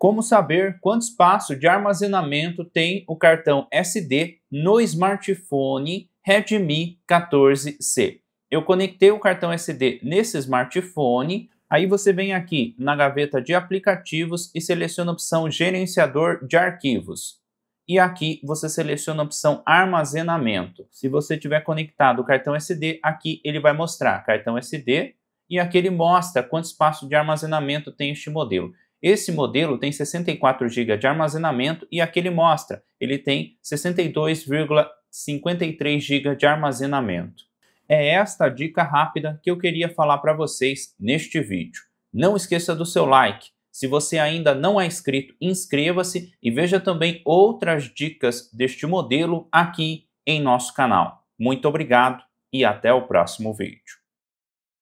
Como saber quanto espaço de armazenamento tem o cartão SD no smartphone Redmi 14C? Eu conectei o cartão SD nesse smartphone, aí você vem aqui na gaveta de aplicativos e seleciona a opção gerenciador de arquivos. E aqui você seleciona a opção armazenamento. Se você tiver conectado o cartão SD, aqui ele vai mostrar cartão SD e aqui ele mostra quanto espaço de armazenamento tem este modelo. Esse modelo tem 64 GB de armazenamento e aquele mostra, ele tem 62,53 GB de armazenamento. É esta dica rápida que eu queria falar para vocês neste vídeo. Não esqueça do seu like. Se você ainda não é inscrito, inscreva-se e veja também outras dicas deste modelo aqui em nosso canal. Muito obrigado e até o próximo vídeo.